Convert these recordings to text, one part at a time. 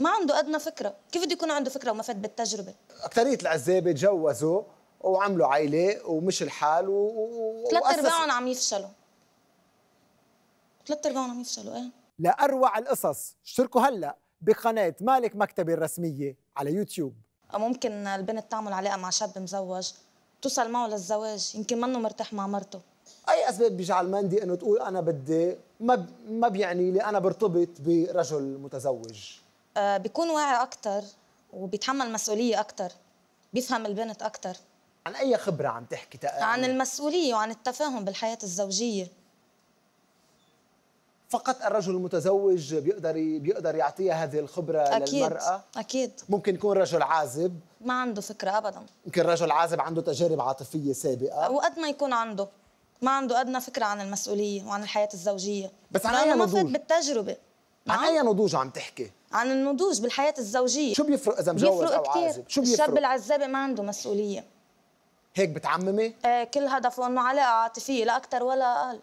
ما عنده ادنى فكره كيف بده يكون عنده فكره وما فات بالتجربه اكثريه العزابه تجوزوا وعملوا عائله ومش الحال و ثلاث ارباعهم عم يفشلوا ثلاث ارباعهم عم يفشلوا ايه لاروع القصص اشتركوا هلا بقناه مالك مكتبي الرسميه على يوتيوب ممكن البنت تعمل علاقه مع شاب مزوج توصل معه للزواج يمكن منه مرتاح مع مرته اي اسباب بيجعل مندي انه تقول انا بدي ما ما بيعني لي انا برتبط برجل متزوج آه، بيكون واعي اكثر وبيتحمل مسؤوليه اكثر بيفهم البنت اكثر عن اي خبره عم تحكي تقريبا عن المسؤوليه وعن التفاهم بالحياه الزوجيه فقط الرجل المتزوج بيقدر بيقدر يعطيها هذه الخبره أكيد. للمراه اكيد ممكن يكون رجل عازب ما عنده فكره ابدا ممكن رجل عازب عنده تجارب عاطفيه سابقه وقد ما يكون عنده ما عنده ادنى فكره عن المسؤوليه وعن الحياه الزوجيه بس أنا اي منظور بالتجربه عن نعم؟ اي نضوج عم تحكي؟ عن النضوج بالحياه الزوجيه شو بيفرق اذا مجوز او كتير. عازب؟ شو بيفرق؟ الشاب العزابي ما عنده مسؤوليه هيك بتعممي؟ آه كل هدفه انه علاقه عاطفيه لا اكثر ولا اقل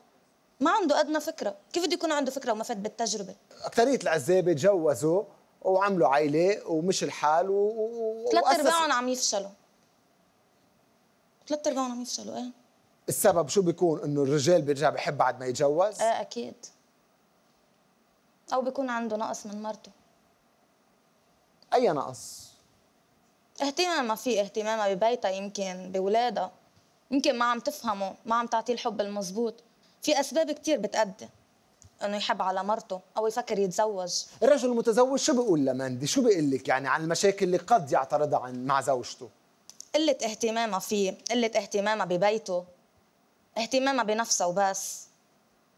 ما عنده ادنى فكره، كيف بده يكون عنده فكره وما فات بالتجربه؟ اكثريه العزابه تجوزوا وعملوا عائله ومش الحال و... ثلاث ارباعهم عم يفشلوا ثلاث ارباعهم عم يفشلوا ايه السبب شو بيكون انه الرجال بيرجع بحب بعد ما يتجوز؟ ايه اكيد او بيكون عنده نقص من مرته اي نقص اهتمامها في اهتمامها ببيتها يمكن بولادها يمكن ما عم تفهمه ما عم تعطيه الحب المزبوط في اسباب كثير بتأدي انه يحب على مرته او يفكر يتزوج الرجل المتزوج شو بيقول لمندي شو بيقول لك يعني عن المشاكل اللي قد يعترضها عن مع زوجته قله اهتمامها فيه قله اهتمامها ببيته اهتمامها بنفسها وبس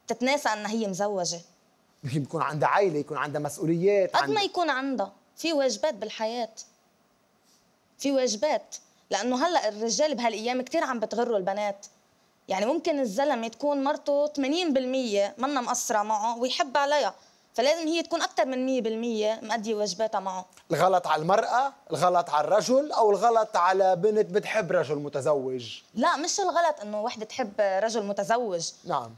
تتناسى انها هي مزوجه يمكن يكون عندها عائله يكون عندها مسؤوليات قد عند... ما يكون عندها في واجبات بالحياه في واجبات لانه هلا الرجال بهالايام كثير عم بتغروا البنات يعني ممكن الزلمه تكون مرته 80% منا مقصره معه ويحب عليها فلازم هي تكون اكثر من 100% مأدية واجباتها معه الغلط على المرأة، الغلط على الرجل أو الغلط على بنت بتحب رجل متزوج لا مش الغلط إنه وحدة تحب رجل متزوج نعم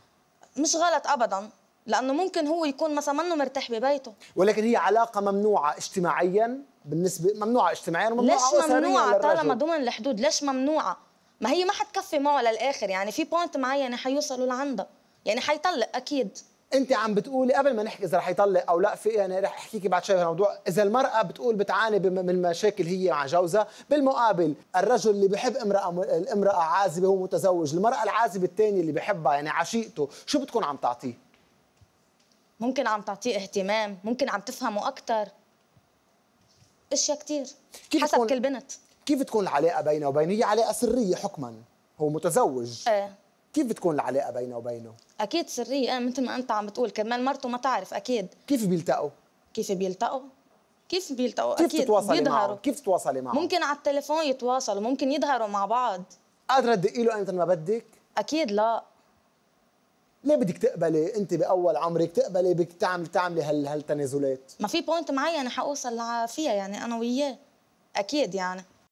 مش غلط أبدا لانه ممكن هو يكون مثلا منه مرتاح ببيته ولكن هي علاقه ممنوعه اجتماعيا بالنسبه ممنوعه اجتماعيا وممنوعه ليش ممنوعه طالما ضمن الحدود ليش ممنوعه ما هي ما حتكفي معه للاخر يعني في بوينت معينه يعني حيوصلوا لعندها يعني حيطلق اكيد انت عم بتقولي قبل ما نحكي اذا رح يطلق او لا في انا يعني رح احكيكي بعد شوي الموضوع اذا المراه بتقول بتعاني من مشاكل هي مع جوزها بالمقابل الرجل اللي بحب امراه الامراه عازبه هو متزوج المراه العازبه الثانيه اللي بحبها يعني عشيقته شو بتكون عم تعطيه ممكن عم تعطيه اهتمام ممكن عم تفهمه اكثر اشياء كثير حسب تكون... كل بنت كيف تكون العلاقه بينه وبينه هي علاقه سريه حكما هو متزوج ايه كيف بتكون العلاقه بينه وبينه اكيد سريه ايه مثل ما انت عم بتقول كمان مرته ما تعرف اكيد كيف بيلتقوا كيف بيلتقوا كيف بيلتقوا كيف اكيد تتواصلي معه كيف تتواصلي معه ممكن على التليفون يتواصلوا ممكن يظهروا مع بعض قادره تدقي له أنت ما بدك اكيد لا ليه بدك تقبلي انت باول عمرك تقبلي بدك تعمل تعملي هال هالتنازلات ما في بوينت معين حاوصل فيها يعني انا وياه اكيد يعني